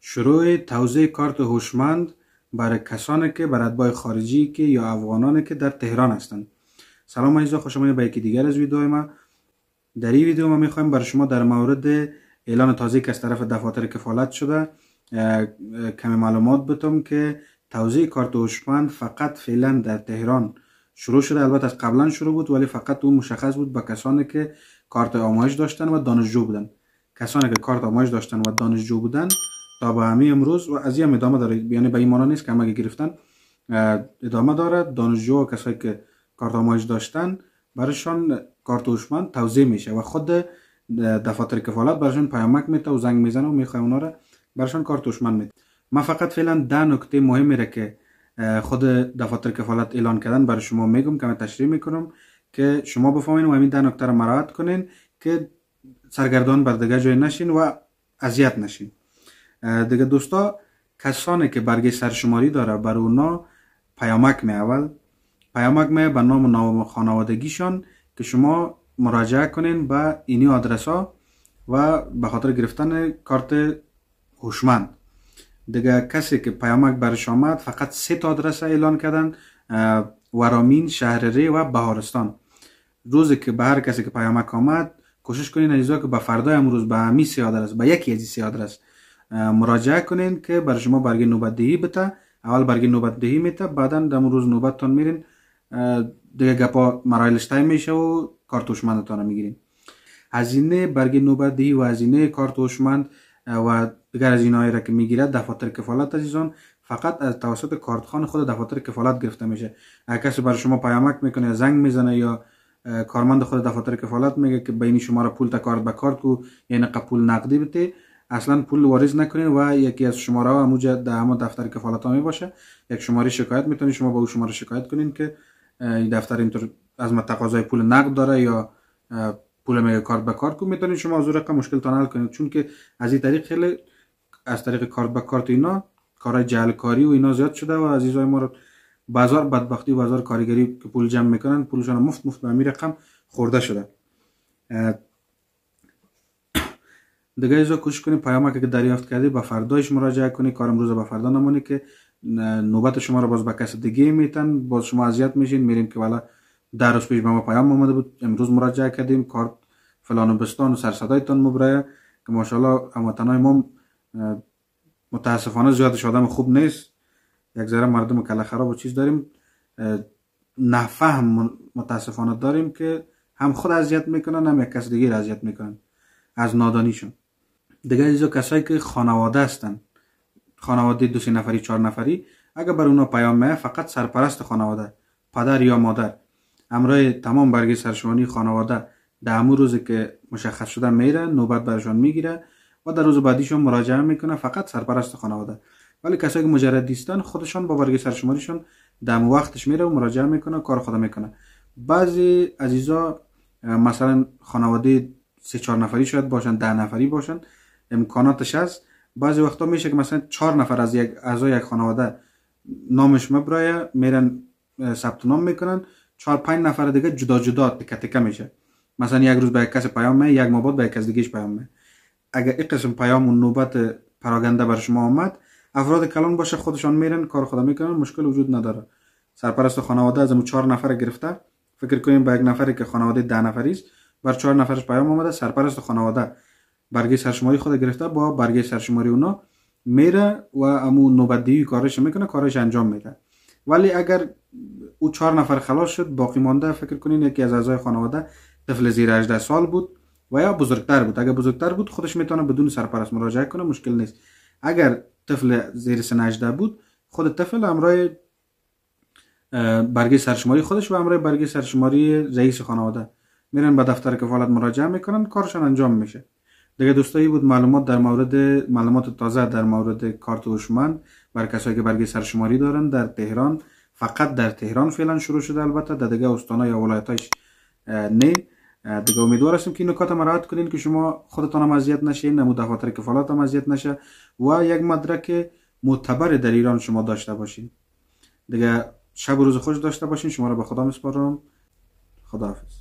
شروع توزیع کارت هوشمند برای کسانی که بر ادبای خارجی که یا افغانانی که در تهران هستند سلام عزیزا خوش آمدید به یکی دیگر از ویدیوهای ما در این ویدیو ما میخوایم برای شما در مورد اعلان تازه که از طرف دفاتر کفالت شده کمی معلومات بتم که توزیع کارت هوشمند فقط فعلا در تهران شروع شده البته از قبلا شروع بود ولی فقط اون مشخص بود به کسانی که کارت آموزش داشتن و دانشجو بودن کسانی که کارت آموزش داشتن و دانشجو بودن تا به همه امروز و از هم ادامه داره یعنی به این نیست که همه گرفتن ادامه داره دانشجو و کسایی که کارت آمایش داشتن برایشان کارت هوشمند توضیح میشه و خود دفاتر کفالت برایشان پیامک میده و زنگ میزنه و میخواه اونا را برایشان کارت هوشمند میده من فقط فعلا ده نکته مهمی را که خود دفاتر کفالت اعلان کردن برای شما میگم که من تشریح میکنم که شما بفهمین و همین ده نکته را مراعات کنین که سرگردان بر جای نشین و اذیت نشین دیگه دوستا کسانی که برگه سرشماری داره بر اونا پیامک می اول پیامک می به نام نام خانوادگیشان که شما مراجعه کنین به اینی آدرس ها و به خاطر گرفتن کارت هوشمند دیگه کسی که پیامک برش آمد فقط سه تا آدرس اعلان کردن ورامین شهرری و بهارستان روزی که به هر کسی که پیامک آمد کوشش کنین عزیزا که به فردا امروز به همین سه آدرس به یکی از سه آدرس مراجعه کنین که بر شما برگ نوبت دهی بته اول برگ نوبت دهی میته بعدا در روز تان میرین دیگه گپا مرایلش تایم میشه و کارت هوشمندتان میگیرین هزینه برگ نوبت دهی و هزینه کارت هوشمند و دیگر از اینایی را که میگیرد دفاتر کفالت عزیزان فقط از توسط کارتخان خود دفاتر کفالت گرفته میشه اگر کسی برای شما پیامک میکنه یا زنگ میزنه یا کارمند خود دفتر کفالت میگه که بین شما را پول تا کارت به کارت کو یعنی قپول نقدی بده اصلا پول واریز نکنین و یکی از شماره ها موجه در همه دفتر کفالت ها باشه یک شماره شکایت میتونید شما با او شماره شکایت کنین که این دفتر اینطور از متقاض پول نقد داره یا پول میگه کارت به کارت کو میتونید شما از رقم مشکل تان حل کنید چون که از این طریق خیلی از طریق کارت به کارت اینا کارهای کاری و اینا زیاد شده و عزیزای ما رو بازار بدبختی و بازار کارگری که پول جمع میکنن پولشان مفت مفت به رقم خورده شده دیگه ایزا کوشش کنید پیام که دریافت کردی با فردایش مراجعه کنی کار امروز با فردا نمونی که نوبت شما رو باز با کس دیگه میتن باز شما اذیت میشین میریم که والا در روز پیش به ما پیام اومده بود امروز مراجعه کردیم کار فلان و بستان و سر مبره مبرایه که ماشاءالله تنای ما متاسفانه زیاد شادم خوب نیست یک ذره مردم کله خراب و چیز داریم نفهم متاسفانه داریم که هم خود اذیت میکنن هم یک کس دیگه اذیت میکنن از نادانیشون دیگه از کسایی که خانواده هستن خانواده دو سی نفری چهار نفری اگر بر اونا پیام میه فقط سرپرست خانواده پدر یا مادر امرای تمام برگ سرشمانی خانواده در همون روزی که مشخص شده میره نوبت برشان میگیره و در روز بعدیشون مراجعه میکنه فقط سرپرست خانواده ولی کسایی که مجرد هستن خودشان با برگ سرشماریشون دم وقتش میره و مراجعه میکنه کار خود میکنه بعضی عزیزا مثلا خانواده سه چهار نفری شاید باشن ده نفری باشن امکاناتش هست بعضی وقتا میشه که مثلا چهار نفر از یک اعضای یک خانواده نامش مبرایه میرن ثبت نام میکنن چهار پنج نفر دیگه جدا جدا تک تک میشه مثلا یک روز به یک کس پیام می یک مباد به یک کس دیگه پیام می اگر این قسم پیام و نوبت پراگنده بر شما آمد افراد کلان باشه خودشان میرن کار خدا میکنن مشکل وجود نداره سرپرست خانواده از چهار نفر گرفته فکر کنیم به یک نفری که خانواده ده نفری است بر چهار نفرش پیام آمده سرپرست خانواده برگه سرشماری خود گرفته با برگه سرشماری اونا میره و امو نوبتدهی کارش میکنه کارش انجام میده ولی اگر او چهار نفر خلاص شد باقی مانده فکر کنین یکی از اعضای خانواده طفل زیر 18 سال بود و یا بزرگتر بود اگر بزرگتر بود خودش میتونه بدون سرپرست مراجعه کنه مشکل نیست اگر طفل زیر سن 18 بود خود طفل امرای برگه سرشماری خودش و امرای برگه سرشماری رئیس خانواده میرن به دفتر کفالت مراجعه میکنن کارشان انجام میشه دیگه دوستایی بود معلومات در مورد معلومات تازه در مورد کارت هوشمند بر کسایی که برگه سرشماری دارن در تهران فقط در تهران فعلا شروع شده البته در دیگه استانها یا ولایتاش نه دیگه امیدوار که این نکات مراحت کنین که شما خودتان هم اذیت نشین نمو دفاتر کفالات هم اذیت نشه و یک مدرک معتبر در ایران شما داشته باشین دیگه شب و روز خوش داشته باشین شما را به خدا میسپارم خداحافظ